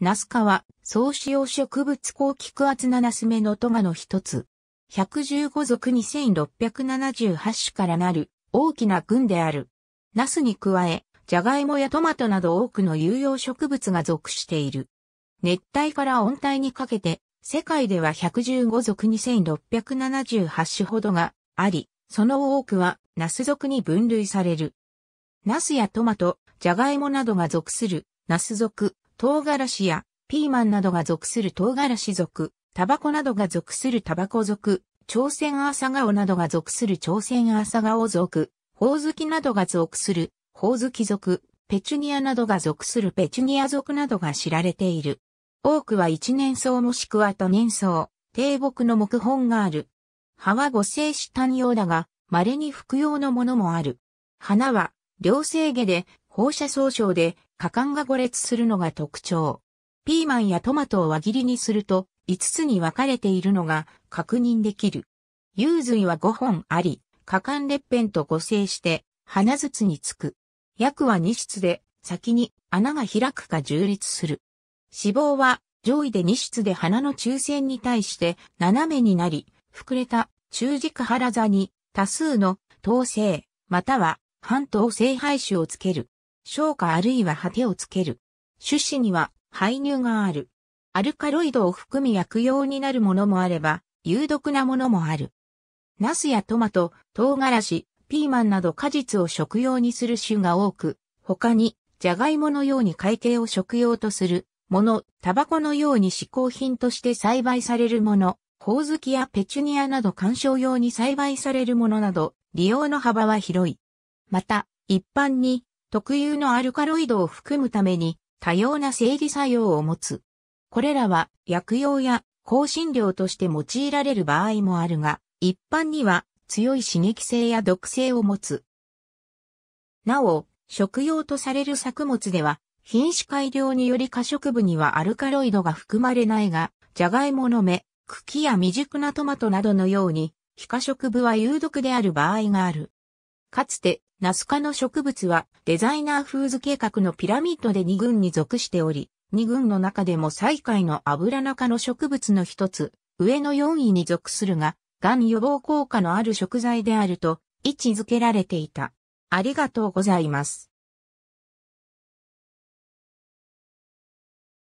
ナスカは、総使用植物高菊厚なナスメのトガの一つ。115属2678種からなる大きな群である。ナスに加え、ジャガイモやトマトなど多くの有用植物が属している。熱帯から温帯にかけて、世界では115属2678種ほどがあり、その多くはナス属に分類される。ナスやトマト、ジャガイモなどが属するナス属、唐辛子やピーマンなどが属する唐辛子属、タバコなどが属するタバコ属、朝鮮朝顔などが属する朝鮮朝顔属、ホオズキなどが属するホオズキ属、ペチュニアなどが属するペチュニア属などが知られている。多くは一年草もしくは多年草、低木の木本がある。葉は五性子単葉だが、稀に服用のものもある。花は、両生下で、放射総称で、果敢が五列するのが特徴。ピーマンやトマトを輪切りにすると5つに分かれているのが確認できる。幽髄は5本あり、果敢列片と合成して花筒につく。薬は2室で先に穴が開くか充立する。脂肪は上位で2室で花の中線に対して斜めになり、膨れた中軸腹座に多数の等性または半等性配種をつける。消化あるいは果てをつける。種子には排乳がある。アルカロイドを含み薬用になるものもあれば、有毒なものもある。ナスやトマト、唐辛子、ピーマンなど果実を食用にする種が多く、他に、ジャガイモのように海底を食用とするもの、タバコのように嗜好品として栽培されるもの、ホオズキやペチュニアなど観賞用に栽培されるものなど、利用の幅は広い。また、一般に特有のアルカロイドを含むために多様な生理作用を持つ。これらは薬用や香辛料として用いられる場合もあるが、一般には強い刺激性や毒性を持つ。なお、食用とされる作物では、品種改良により過食部にはアルカロイドが含まれないが、ジャガイモの芽、茎や未熟なトマトなどのように、非過食部は有毒である場合がある。かつて、ナス科の植物はデザイナーフーズ計画のピラミッドで2群に属しており、2群の中でも最下位のアブラナ科の植物の一つ、上の4位に属するが、がん予防効果のある食材であると位置づけられていた。ありがとうございます。